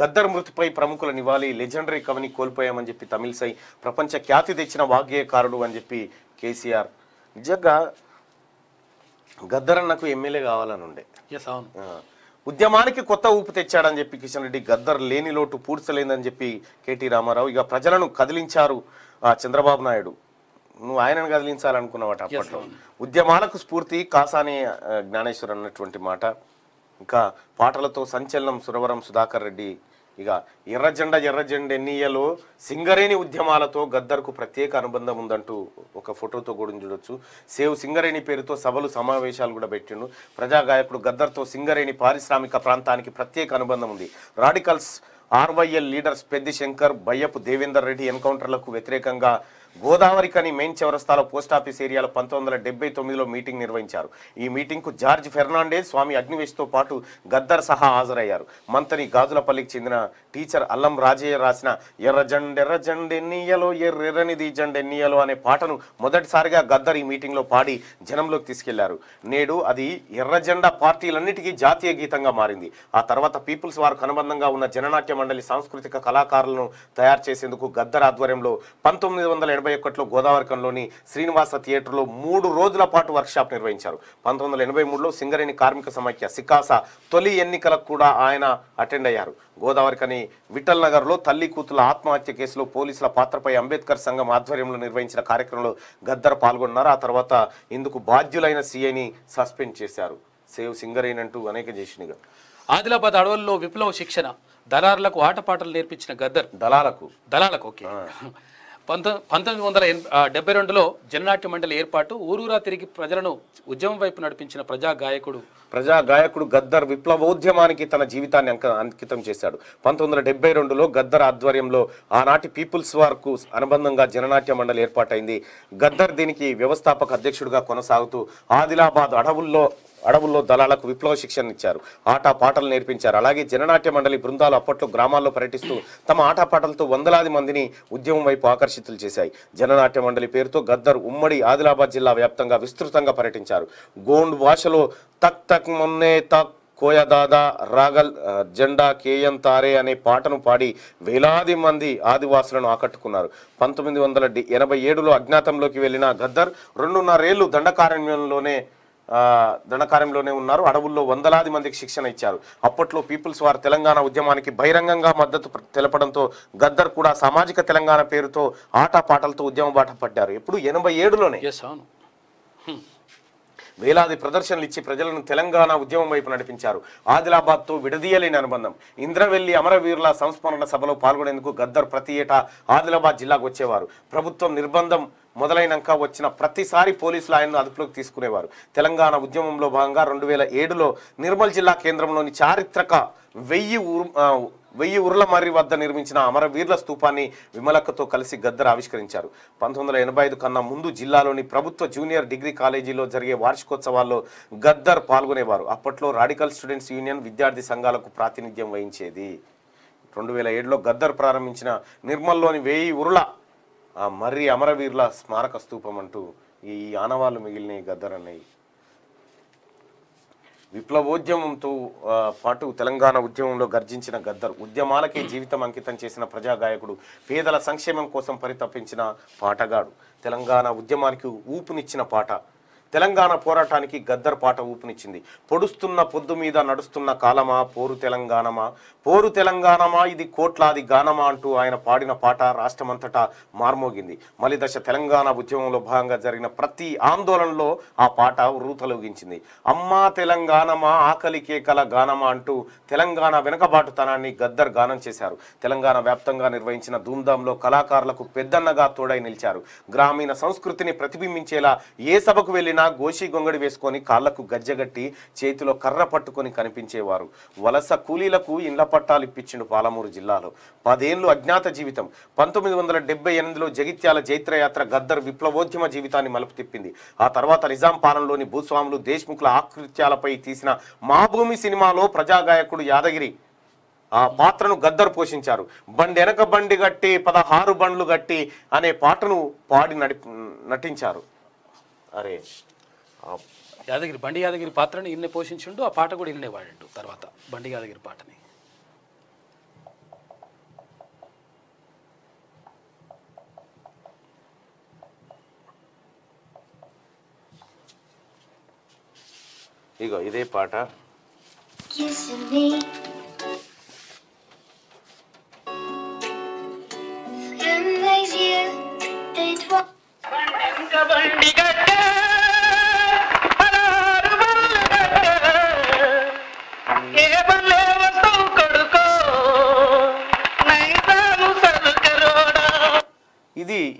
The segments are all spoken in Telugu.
గద్దర్ మృతిపై ప్రముఖుల నివాళి లెజెండరీ కవిని కోల్పోయామని చెప్పి సై ప్రపంచ ఖ్యాతి తెచ్చిన వాగ్గేయకారుడు అని చెప్పి కేసీఆర్ నిజంగా గద్దర్ అన్నకు ఎమ్మెల్యే కావాలని ఉండే ఉద్యమానికి కొత్త ఊపు తెచ్చాడని చెప్పి కిషన్ రెడ్డి గద్దర్ లేని లోటు పూడ్చలేదని చెప్పి కేటీ రామారావు ఇక ప్రజలను కదిలించారు చంద్రబాబు నాయుడు నువ్వు ఆయనను కదిలించాలనుకున్నావు అప్పట్లో ఉద్యమాలకు స్ఫూర్తి కాసాని జ్ఞానేశ్వర్ అన్నటువంటి మాట ఇంకా పాటలతో సంచలనం సురవరం సుధాకర్ రెడ్డి ఇక ఎర్రజెండ ఎర్రజెండ ఎన్నియలో సింగరేణి ఉద్యమాలతో గద్దర్కు ప్రత్యేక అనుబంధం ఉందంటూ ఒక ఫోటోతో కూడా చూడొచ్చు సేవ్ సింగరేణి పేరుతో సభలు సమావేశాలు కూడా పెట్టిండు ప్రజాగాయకుడు గద్దర్తో సింగరేణి పారిశ్రామిక ప్రాంతానికి ప్రత్యేక అనుబంధం ఉంది radicals RYL leaders Peddi Shankar Bayyapu Devender Reddy ఎన్కౌంటర్లకు వ్యతిరేకంగా గోదావరి కని మెయిన్ చౌరస్తాలో పోస్టాఫీస్ ఏరియాలో పంతొమ్మిది వందల తొమ్మిదిలో మీటింగ్ నిర్వహించారు ఈ మీటింగ్కు జార్జ్ ఫెర్నాండేజ్ స్వామి అగ్నివేశ్తో పాటు గద్దర్ సహా హాజరయ్యారు మంత్రి గాజులపల్లికి చెందిన టీచర్ అల్లం రాజయ్య రాసిన ఎర్ర జండెర్ర జండెన్నియలో ఎర్రెర్రనిది జండెన్నియలో అనే పాటను మొదటిసారిగా గద్దర్ ఈ మీటింగ్లో పాడి జనంలోకి తీసుకెళ్లారు నేడు అది ఎర్ర జెండా పార్టీలన్నిటికీ జాతీయ గీతంగా మారింది ఆ తర్వాత పీపుల్స్ వారికి అనుబంధంగా ఉన్న జననాట్య మండలి సాంస్కృతిక కళాకారులను తయారు చేసేందుకు గద్దర్ ఆధ్వర్యంలో పంతొమ్మిది వందల ఎనభై ఒకటిలో గోదావరికంలోని శ్రీనివాస థియేటర్లో మూడు రోజుల పాటు వర్క్షాప్ నిర్వహించారు పంతొమ్మిది వందల ఎనభై మూడులో సింగరేణి కార్మిక సమాఖ్య సికాస తొలి ఎన్నికలకు కూడా ఆయన అటెండ్ అయ్యారు గోదావరికని విఠల్ నగర్లో తల్లి కూతుల ఆత్మహత్య కేసులో పోలీసుల పాత్రపై అంబేద్కర్ సంఘం ఆధ్వర్యంలో నిర్వహించిన కార్యక్రమంలో గద్దర్ పాల్గొన్నారు ఆ తర్వాత ఇందుకు బాధ్యులైన సీఐని సస్పెండ్ చేశారు సేవ్ సింగరేణి అంటూ అనేక చేసినగా ఆదిలాబాద్ అడవుల్లో విప్లవ శిక్షణ దళారులకు ఆటపాటలు నేర్పించిన గద్దర్ దళాలకు దళాలకు ఓకే పంతొమ్మిది వందల డెబ్బై రెండులో జననాట్య మండలి ఏర్పాటు ఊరూరా తిరిగి ప్రజలను ఉద్యమం వైపు నడిపించిన ప్రజా గాయకుడు ప్రజా గాయకుడు గద్దర్ విప్లవోద్యమానికి తన జీవితాన్ని అంక అంకితం చేశాడు పంతొమ్మిది వందల డెబ్బై రెండులో గద్దర్ ఆధ్వర్యంలో ఆనాటి పీపుల్స్ వార్కు అనుబంధంగా జననాట్య మండలి ఏర్పాటైంది గద్దర్ దీనికి వ్యవస్థాపక అధ్యక్షుడిగా కొనసాగుతూ ఆదిలాబాద్ అడవుల్లో అడవుల్లో దళాలకు విప్లవ శిక్షణ ఇచ్చారు ఆట పాటలు నేర్పించారు అలాగే జననాట్య మండలి బృందాలు అప్పట్లో గ్రామాల్లో పర్యటిస్తూ తమ ఆట పాటలతో వందలాది మందిని ఉద్యమం వైపు ఆకర్షితులు చేశాయి జననాట్య మండలి పేరుతో గద్దర్ ఉమ్మడి ఆదిలాబాద్ జిల్లా వ్యాప్తంగా విస్తృతంగా పర్యటించారు గోండ్ భాషలో తక్ తక్ మొన్నే తక్ కోయదాదా రాగల్ జెండా కేఎం తారే అనే పాటను పాడి వేలాది మంది ఆదివాసులను ఆకట్టుకున్నారు పంతొమ్మిది వందల ఎనభై ఏడులో అజ్ఞాతంలోకి వెళ్ళిన గద్దర్ రెండున్నరేళ్లు దండకారణ్యంలోనే దండకార్యంలోనే ఉన్నారు అడవుల్లో వందలాది మందికి శిక్షణ ఇచ్చారు అప్పట్లో పీపుల్స్ వార్ తెలంగాణ ఉద్యమానికి బహిరంగంగా మద్దతు తెలపడంతో గద్దర్ కూడా సామాజిక తెలంగాణ పేరుతో ఆటపాటలతో ఉద్యమ బాట పడ్డారు ఎప్పుడు ఎనభై ఏడులోనే వేలాది ప్రదర్శనలు ఇచ్చి ప్రజలను తెలంగాణ ఉద్యమం వైపు నడిపించారు ఆదిలాబాద్తో విడదీయలేని అనుబంధం ఇంద్రవెల్లి అమరవీరుల సంస్మరణ సభలో పాల్గొనేందుకు గద్దర్ ప్రతి ఏటా ఆదిలాబాద్ జిల్లాకు వచ్చేవారు ప్రభుత్వం నిర్బంధం మొదలైనాక వచ్చిన ప్రతిసారి పోలీసులు ఆయన్ను అదుపులోకి తీసుకునేవారు తెలంగాణ ఉద్యమంలో భాగంగా రెండు వేల ఏడులో నిర్మల్ జిల్లా కేంద్రంలోని చారిత్రక వెయ్యి వెయ్యి ఉర్ల మర్రి వద్ద నిర్మించిన అమరవీరుల స్థూపాన్ని విమలక్కతో కలిసి గద్దర్ ఆవిష్కరించారు పంతొమ్మిది వందల కన్నా ముందు జిల్లాలోని ప్రభుత్వ జూనియర్ డిగ్రీ కాలేజీలో జరిగే వార్షికోత్సవాల్లో గద్దర్ పాల్గొనేవారు అప్పట్లో రాడికల్ స్టూడెంట్స్ యూనియన్ విద్యార్థి సంఘాలకు ప్రాతినిధ్యం వహించేది రెండు వేల ఏడులో గద్దర్ ప్రారంభించిన నిర్మల్లోని వెయ్యి ఉరుల మర్రి అమరవీర్ల స్మారక స్తూపం అంటూ ఈ ఆనవాళ్ళు మిగిలిన గద్దరన్నాయి విప్లవోద్యమంతో పాటు తెలంగాణ ఉద్యమంలో గర్జించిన గద్దర్ ఉద్యమాలకే జీవితం అంకితం చేసిన ప్రజా గాయకుడు పేదల సంక్షేమం కోసం పరితపించిన పాటగాడు తెలంగాణ ఉద్యమానికి ఊపునిచ్చిన పాట తెలంగాణ పోరాటానికి గద్దర్ పాట ఊపునిచ్చింది పొడుస్తున్న పొద్దు మీద నడుస్తున్న కాలమా పోరు తెలంగాణమా పోరు తెలంగాణమా ఇది కోట్లాది గానమా అంటూ ఆయన పాడిన పాట రాష్ట్రమంతటా మార్మోగింది మలిదశ తెలంగాణ ఉద్యమంలో భాగంగా జరిగిన ప్రతి ఆందోళనలో ఆ పాట రూతలొగించింది అమ్మా తెలంగాణమా ఆకలి కేకల గానమా అంటూ తెలంగాణ వెనకబాటుతనాన్ని గద్దర్ గానం చేశారు తెలంగాణ వ్యాప్తంగా నిర్వహించిన ధూమ్ధాంలో కళాకారులకు పెద్దన్నగా తోడై నిలిచారు గ్రామీణ సంస్కృతిని ప్రతిబింబించేలా ఏ సభకు వెళ్ళిన ఎవరైనా గోషి గొంగడి వేసుకొని కాళ్లకు గజ్జగట్టి చేతిలో కర్ర పట్టుకొని కనిపించేవారు వలస కూలీలకు ఇండ్ల పట్టాలు ఇప్పించిండు పాలమూరు జిల్లాలో పదేళ్లు అజ్ఞాత జీవితం పంతొమ్మిది వందల డెబ్బై ఎనిమిదిలో జగిత్యాల జైత్రయాత్ర గద్దర్ విప్లవోద్యమ జీవితాన్ని మలుపు తిప్పింది ఆ తర్వాత నిజాం పాలనలోని భూస్వాములు దేశ్ముఖ్ల ఆకృత్యాలపై తీసిన మాభూమి సినిమాలో ప్రజాగాయకుడు యాదగిరి ఆ పాత్రను గద్దర్ పోషించారు బండి వెనక బండి గట్టి పదహారు బండ్లు గట్టి అనే పాటను పాడి నటించారు అరే యాదగిరి బండి యాదగిరి పాత్రని ఇన్ని పోషించిండు ఆ పాట కూడా ఇన్నే వాడిండు తర్వాత బండి యాదగిరి పాటని ఇగో ఇదే పాట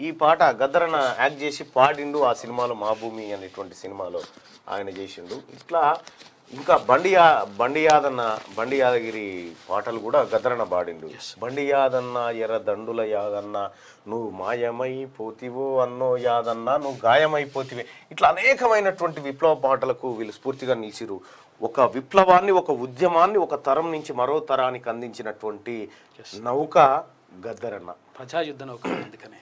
ఈ పాట గద్దరన యాక్ట్ చేసి పాడిండు ఆ సినిమాలో మా భూమి అనేటువంటి సినిమాలో ఆయన చేసిండు ఇట్లా ఇంకా బండి బండి యాదన్న బండి యాదగిరి పాటలు కూడా గద్దరన పాడిండు బండి యాదన్న ఎర్ర దండుల యాదన్న నువ్వు మాయమైపోతివో అన్నో యాదన్న నువ్వు గాయమైపోతివే ఇట్లా అనేకమైనటువంటి విప్లవ పాటలకు వీళ్ళు స్ఫూర్తిగా నిలిచిరు ఒక విప్లవాన్ని ఒక ఉద్యమాన్ని ఒక తరం నుంచి మరో తరానికి అందించినటువంటి నౌక గద్దరన్న ప్రజాయుద్ధ నౌక అందుకనే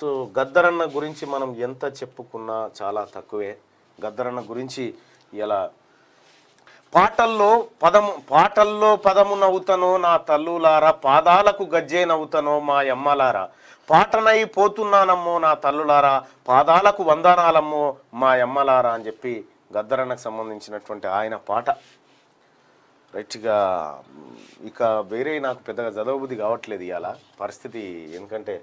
సో గద్దరన్న గురించి మనం ఎంత చెప్పుకున్నా చాలా తక్కువే గద్దరన్న గురించి ఇలా పాటల్లో పదము పాటల్లో పదము నవ్వుతనో నా తల్లులారా పాదాలకు గజ్జే నవ్వుతనో మా అమ్మలారా పాటనై పోతున్నానమ్మో నా తల్లులారా పాదాలకు వందనాలమ్మో మా అమ్మలారా అని చెప్పి గద్దరన్నకు సంబంధించినటువంటి ఆయన పాట రైట్గా ఇక వేరే నాకు పెద్దగా చదవబుద్ధి కావట్లేదు ఇవాళ పరిస్థితి ఎందుకంటే